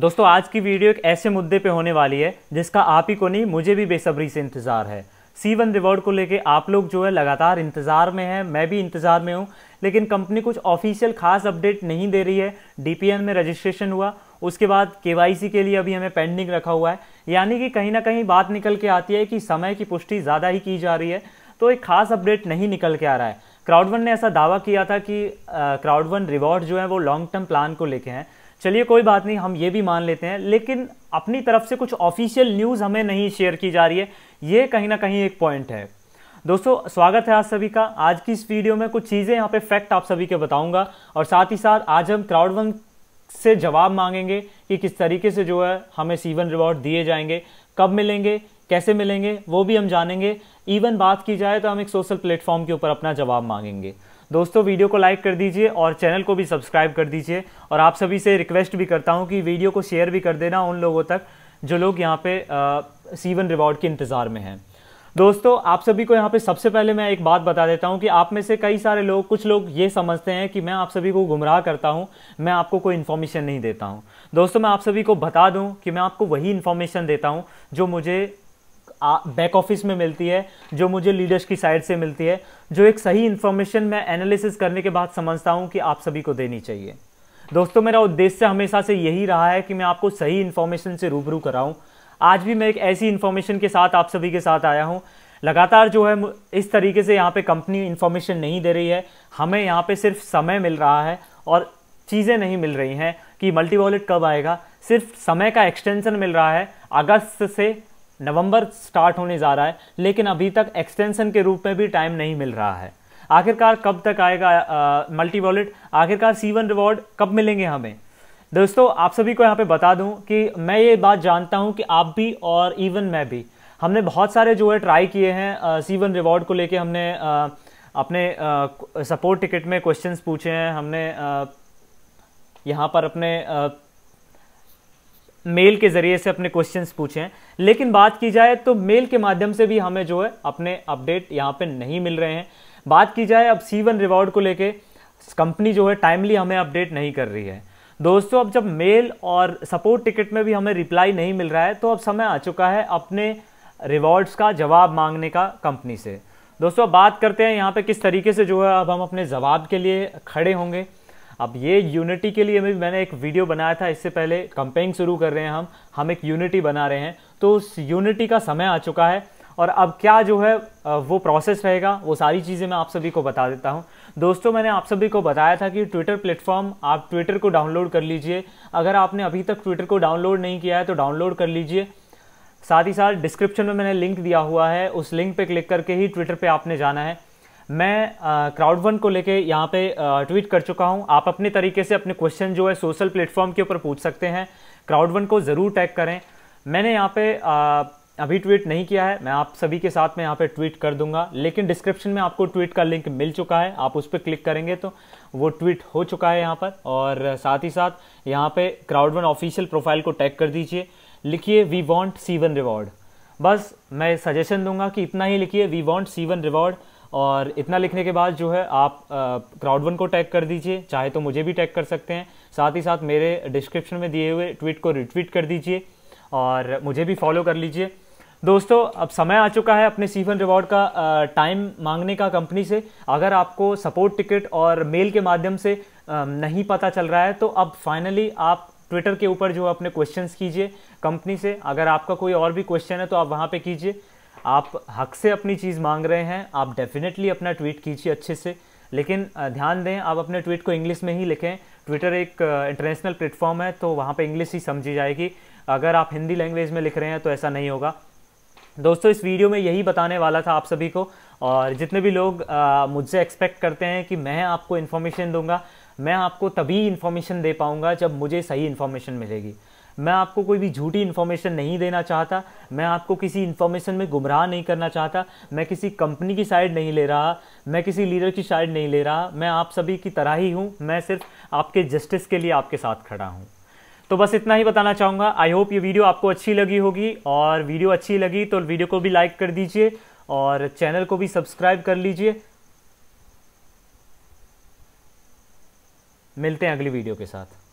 दोस्तों आज की वीडियो एक ऐसे मुद्दे पे होने वाली है जिसका आप ही को नहीं मुझे भी बेसब्री से इंतज़ार है सी वन रिवॉर्ड को लेके आप लोग जो है लगातार इंतज़ार में हैं मैं भी इंतज़ार में हूँ लेकिन कंपनी कुछ ऑफिशियल खास अपडेट नहीं दे रही है डी में रजिस्ट्रेशन हुआ उसके बाद के के लिए अभी हमें पेंडिंग रखा हुआ है यानी कि कहीं ना कहीं बात निकल के आती है कि समय की पुष्टि ज़्यादा ही की जा रही है तो एक खास अपडेट नहीं निकल के आ रहा है क्राउडवन ने ऐसा दावा किया था कि क्राउडवन रिवॉर्ड जो है वो लॉन्ग टर्म प्लान को लेके हैं चलिए कोई बात नहीं हम ये भी मान लेते हैं लेकिन अपनी तरफ से कुछ ऑफिशियल न्यूज़ हमें नहीं शेयर की जा रही है ये कहीं ना कहीं एक पॉइंट है दोस्तों स्वागत है आप सभी का आज की इस वीडियो में कुछ चीज़ें यहाँ पे फैक्ट आप सभी के बताऊंगा और साथ ही साथ आज हम क्राउडवन से जवाब मांगेंगे कि किस तरीके से जो है हमें सीवन रिवॉर्ड दिए जाएंगे कब मिलेंगे कैसे मिलेंगे वो भी हम जानेंगे इवन बात की जाए तो हम एक सोशल प्लेटफॉर्म के ऊपर अपना जवाब मांगेंगे दोस्तों वीडियो को लाइक कर दीजिए और चैनल को भी सब्सक्राइब कर दीजिए और आप सभी से रिक्वेस्ट भी करता हूँ कि वीडियो को शेयर भी कर देना उन लोगों तक जो लोग यहाँ पे सीवन रिवॉर्ड के इंतज़ार में हैं दोस्तों आप सभी को यहाँ पे सबसे पहले मैं एक बात बता देता हूँ कि आप में से कई सारे लोग कुछ लोग ये समझते हैं कि मैं आप सभी को गुमराह करता हूँ मैं आपको कोई इन्फॉर्मेशन नहीं देता हूँ दोस्तों मैं आप सभी को बता दूँ कि मैं आपको वही इन्फॉर्मेशन देता हूँ जो मुझे बैक ऑफिस में मिलती है जो मुझे लीडर्स की साइड से मिलती है जो एक सही इन्फॉर्मेशन मैं एनालिसिस करने के बाद समझता हूँ कि आप सभी को देनी चाहिए दोस्तों मेरा उद्देश्य हमेशा से यही रहा है कि मैं आपको सही इन्फॉर्मेशन से रूबरू कराऊँ आज भी मैं एक ऐसी इन्फॉर्मेशन के साथ आप सभी के साथ आया हूँ लगातार जो है इस तरीके से यहाँ पे कंपनी इन्फॉर्मेशन नहीं दे रही है हमें यहाँ पे सिर्फ समय मिल रहा है और चीज़ें नहीं मिल रही हैं कि मल्टी वॉलेट कब आएगा सिर्फ समय का एक्सटेंशन मिल रहा है अगस्त से नवंबर स्टार्ट होने जा रहा है लेकिन अभी तक एक्सटेंशन के रूप में भी टाइम नहीं मिल रहा है आखिरकार कब तक आएगा मल्टी वॉलेट आखिरकार सीवन रिवॉर्ड कब मिलेंगे हमें दोस्तों आप सभी को यहाँ पे बता दूँ कि मैं ये बात जानता हूँ कि आप भी और इवन मैं भी हमने बहुत सारे जो है ट्राई किए हैं सी वन रिवॉर्ड को लेके हमने आ, अपने सपोर्ट टिकट में क्वेश्चंस पूछे हैं हमने आ, यहाँ पर अपने आ, मेल के ज़रिए से अपने क्वेश्चंस पूछे हैं लेकिन बात की जाए तो मेल के माध्यम से भी हमें जो है अपने अपडेट यहाँ पर नहीं मिल रहे हैं बात की जाए अब सी वन रिवॉर्ड को लेके कंपनी जो है टाइमली हमें अपडेट नहीं कर रही है दोस्तों अब जब मेल और सपोर्ट टिकट में भी हमें रिप्लाई नहीं मिल रहा है तो अब समय आ चुका है अपने रिवॉर्ड्स का जवाब मांगने का कंपनी से दोस्तों अब बात करते हैं यहाँ पे किस तरीके से जो है अब हम अपने जवाब के लिए खड़े होंगे अब ये यूनिटी के लिए भी मैंने एक वीडियो बनाया था इससे पहले कंपेइंग शुरू कर रहे हैं हम हम एक यूनिटी बना रहे हैं तो उस यूनिटी का समय आ चुका है और अब क्या जो है वो प्रोसेस रहेगा वो सारी चीज़ें मैं आप सभी को बता देता हूँ दोस्तों मैंने आप सभी को बताया था कि ट्विटर प्लेटफॉर्म आप ट्विटर को डाउनलोड कर लीजिए अगर आपने अभी तक ट्विटर को डाउनलोड नहीं किया है तो डाउनलोड कर लीजिए साथ ही साथ डिस्क्रिप्शन में मैंने लिंक दिया हुआ है उस लिंक पर क्लिक करके ही ट्विटर पर आपने जाना है मैं क्राउड वन को लेके यहाँ पे ट्वीट कर चुका हूँ आप अपने तरीके से अपने क्वेश्चन जो है सोशल प्लेटफॉर्म के ऊपर पूछ सकते हैं क्राउड वन को ज़रूर टैग करें मैंने यहाँ पे अभी ट्वीट नहीं किया है मैं आप सभी के साथ में यहाँ पे ट्वीट कर दूंगा लेकिन डिस्क्रिप्शन में आपको ट्वीट का लिंक मिल चुका है आप उस पर क्लिक करेंगे तो वो ट्वीट हो चुका है यहाँ पर और साथ ही साथ यहाँ पे क्राउड वन ऑफिशियल प्रोफाइल को टैग कर दीजिए लिखिए वी वॉन्ट सीवन रिवॉर्ड बस मैं सजेशन दूंगा कि इतना ही लिखिए वी वॉन्ट सीवन रिवॉर्ड और इतना लिखने के बाद जो है आप क्राउड वन को टैग कर दीजिए चाहे तो मुझे भी टैग कर सकते हैं साथ ही साथ मेरे डिस्क्रिप्शन में दिए हुए ट्वीट को रिट्वीट कर दीजिए और मुझे भी फॉलो कर लीजिए दोस्तों अब समय आ चुका है अपने सीफन रिवॉर्ड का टाइम मांगने का कंपनी से अगर आपको सपोर्ट टिकट और मेल के माध्यम से नहीं पता चल रहा है तो अब फाइनली आप ट्विटर के ऊपर जो अपने क्वेश्चंस कीजिए कंपनी से अगर आपका कोई और भी क्वेश्चन है तो आप वहाँ पे कीजिए आप हक से अपनी चीज़ मांग रहे हैं आप डेफिनेटली अपना ट्वीट कीजिए अच्छे से लेकिन ध्यान दें आप अपने ट्वीट को इंग्लिश में ही लिखें ट्विटर एक इंटरनेशनल प्लेटफॉर्म है तो वहाँ पर इंग्लिश ही समझी जाएगी अगर आप हिंदी लैंग्वेज में लिख रहे हैं तो ऐसा नहीं होगा दोस्तों इस वीडियो में यही बताने वाला था आप सभी को और जितने भी लोग मुझसे एक्सपेक्ट करते हैं कि मैं आपको इन्फॉर्मेशन दूंगा मैं आपको तभी इन्फॉर्मेशन दे पाऊंगा जब मुझे सही इन्फॉर्मेशन मिलेगी मैं आपको कोई भी झूठी इन्फॉर्मेशन नहीं देना चाहता मैं आपको किसी इन्फॉर्मेशन में गुमराह नहीं करना चाहता मैं किसी कंपनी की साइड नहीं ले रहा मैं किसी लीडर की साइड नहीं ले रहा मैं आप सभी की तरह ही हूँ मैं सिर्फ आपके जस्टिस के लिए आपके साथ खड़ा हूँ तो बस इतना ही बताना चाहूँगा आई होप ये वीडियो आपको अच्छी लगी होगी और वीडियो अच्छी लगी तो वीडियो को भी लाइक कर दीजिए और चैनल को भी सब्सक्राइब कर लीजिए मिलते हैं अगली वीडियो के साथ